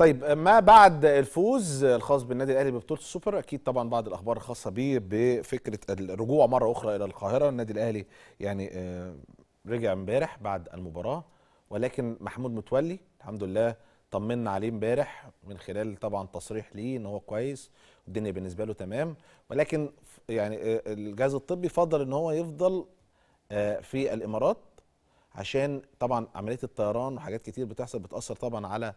طيب ما بعد الفوز الخاص بالنادي الاهلي ببطوله السوبر اكيد طبعا بعض الاخبار الخاصه بيه بفكره الرجوع مره اخرى الى القاهره النادي الاهلي يعني آه، رجع امبارح بعد المباراه ولكن محمود متولي الحمد لله طمنا عليه امبارح من خلال طبعا تصريح ليه ان هو كويس والدنيا بالنسبه له تمام ولكن يعني آه، الجهاز الطبي فضل ان هو يفضل آه، في الامارات عشان طبعا عمليه الطيران وحاجات كتير بتحصل بتاثر طبعا على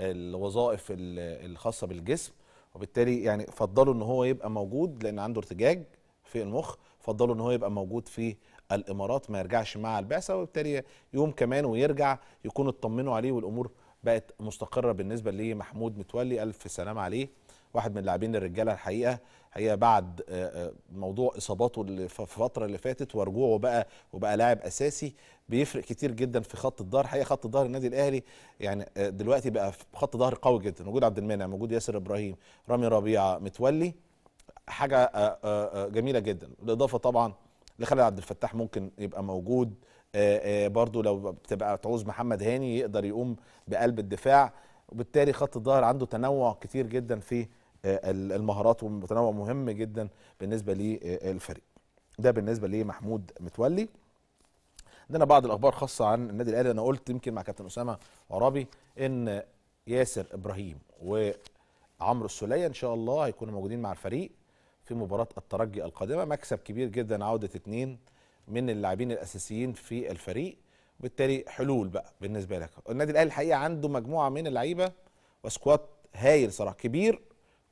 الوظائف الخاصه بالجسم وبالتالي يعني فضلوا ان هو يبقى موجود لان عنده ارتجاج في المخ فضلوا ان هو يبقى موجود في الامارات ما يرجعش مع البعثه وبالتالي يوم كمان ويرجع يكون اطمنوا عليه والامور بقت مستقره بالنسبه لمحمود متولي الف سلام عليه واحد من اللاعبين الرجاله الحقيقه هي بعد آه، آه، موضوع اصاباته اللي في الفتره اللي فاتت ورجوعه بقى وبقى لاعب اساسي بيفرق كتير جدا في خط الظهر حقيقه خط الظهر النادي الاهلي يعني آه، دلوقتي بقى في خط ظهر قوي جدا وجود عبد المنعم وجود ياسر ابراهيم رامي ربيعه متولي حاجه جميله جدا بالاضافه طبعا لخالد عبد الفتاح ممكن يبقى موجود برضو لو بتبقى تعوز محمد هاني يقدر يقوم بقلب الدفاع وبالتالي خط الظهر عنده تنوع كتير جدا في آه، المهارات والمتنوع مهم جدا بالنسبه للفريق آه، آه، ده بالنسبه لمحمود متولي عندنا بعض الاخبار خاصه عن النادي الاهلي انا قلت يمكن مع كابتن اسامه عرابي ان ياسر ابراهيم وعمرو السوليه ان شاء الله هيكونوا موجودين مع الفريق في مباراه الترجي القادمه مكسب كبير جدا عوده اثنين من اللاعبين الاساسيين في الفريق وبالتالي حلول بقى بالنسبه لك النادي الاهلي الحقيقه عنده مجموعه من اللعيبه وسكواد هايل صراحه كبير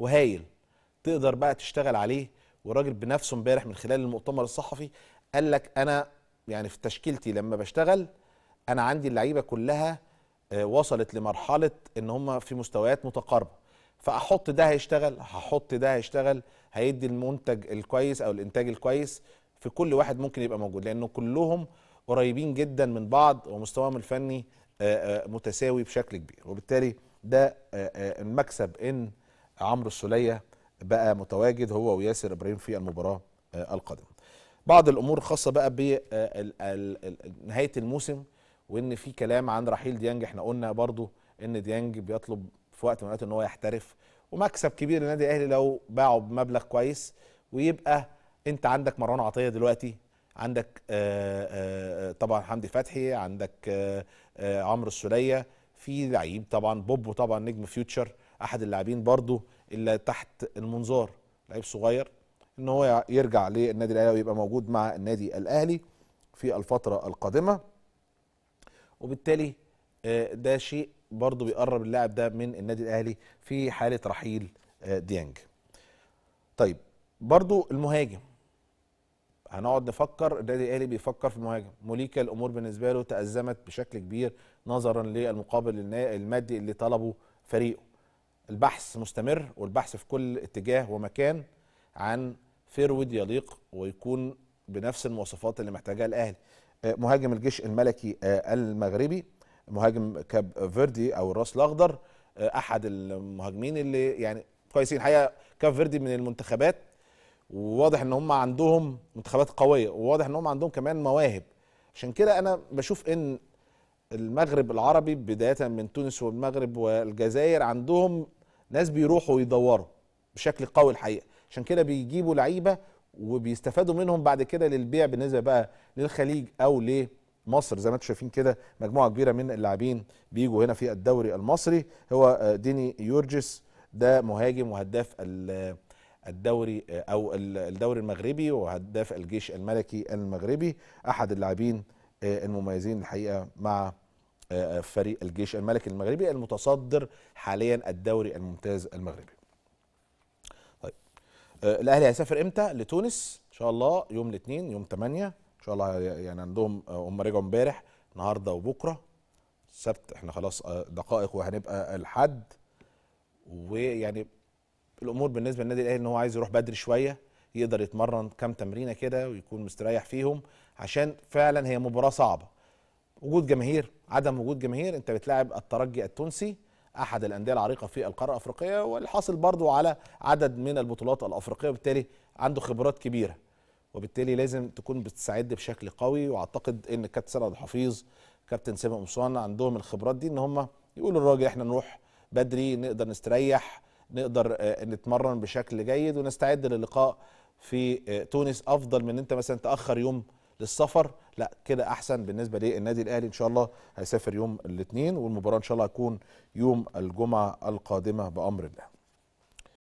وهايل تقدر بقى تشتغل عليه والراجل بنفسه امبارح من خلال المؤتمر الصحفي قال لك انا يعني في تشكيلتي لما بشتغل انا عندي اللعيبه كلها آه، وصلت لمرحله ان هم في مستويات متقاربه فاحط ده هيشتغل هحط ده هيشتغل هيدي المنتج الكويس او الانتاج الكويس في كل واحد ممكن يبقى موجود لانه كلهم قريبين جدا من بعض ومستواهم الفني آه، آه، متساوي بشكل كبير وبالتالي ده المكسب ان عمرو السوليه بقى متواجد هو وياسر ابراهيم في المباراه آه، القادمه. بعض الامور خاصه بقى بنهايه آه، الموسم وان في كلام عن رحيل ديانج احنا قلنا برضو ان ديانج بيطلب في وقت من الاوقات ان هو يحترف ومكسب كبير للنادي الاهلي لو باعه بمبلغ كويس ويبقى انت عندك مروان عطيه دلوقتي عندك آه، طبعا حمدي فتحي عندك عمرو السوليه في لعيب طبعا بوبو طبعا نجم فيوتشر احد اللاعبين برضو اللي تحت المنظار لعيب صغير ان هو يرجع للنادي الاهلي ويبقى موجود مع النادي الاهلي في الفتره القادمه وبالتالي آه، ده شيء برضو بيقرب اللاعب ده من النادي الاهلي في حاله رحيل آه، ديانج طيب برضو المهاجم هنقعد نفكر النادي الاهلي بيفكر في المهاجم موليكا الامور بالنسبه له تازمت بشكل كبير نظرا للمقابل المادي اللي طلبه فريقه البحث مستمر والبحث في كل اتجاه ومكان عن فيرويد يليق ويكون بنفس المواصفات اللي محتاجها الاهلي آه، مهاجم الجيش الملكي آه، المغربي مهاجم كاب فيردي او الراس الاخضر آه، احد المهاجمين اللي يعني كويسين الحقيقه كاب فيردي من المنتخبات وواضح ان هم عندهم منتخبات قويه وواضح ان هم عندهم كمان مواهب عشان كده انا بشوف ان المغرب العربي بدايه من تونس والمغرب والجزائر عندهم ناس بيروحوا يدوروا بشكل قوي الحقيقه عشان كده بيجيبوا لعيبه وبيستفادوا منهم بعد كده للبيع بالنسبه بقى للخليج او لمصر زي ما انتم شايفين كده مجموعه كبيره من اللاعبين بيجوا هنا في الدوري المصري هو آه، ديني يورجس ده مهاجم وهداف الدوري آه، او الدوري المغربي وهداف الجيش الملكي المغربي احد اللاعبين آه، المميزين الحقيقه مع فريق الجيش الملكي المغربي المتصدر حاليا الدوري الممتاز المغربي طيب آه، الاهلي هيسافر امتى لتونس ان شاء الله يوم الاثنين يوم 8 ان شاء الله يعني عندهم آه، هم رجعوا امبارح النهارده وبكره السبت احنا خلاص آه، دقائق وهنبقى الحد ويعني الامور بالنسبه للنادي الاهلي ان هو عايز يروح بدري شويه يقدر يتمرن كام تمرينه كده ويكون مستريح فيهم عشان فعلا هي مباراه صعبه وجود جماهير عدم وجود جماهير انت بتلاعب الترجي التونسي احد الانديه العريقه في القاره الافريقيه والحاصل برضو على عدد من البطولات الافريقيه وبالتالي عنده خبرات كبيره وبالتالي لازم تكون بتستعد بشكل قوي واعتقد ان كابتن سند الحفيظ كابتن سامي قمصان عندهم الخبرات دي ان هم يقولوا للراجل احنا نروح بدري نقدر نستريح نقدر آه، نتمرن بشكل جيد ونستعد للقاء في آه، تونس افضل من انت مثلا تاخر يوم للسفر لا كده احسن بالنسبه للنادي الاهلي ان شاء الله هيسافر يوم الاثنين والمباراه ان شاء الله هتكون يوم الجمعه القادمه بامر الله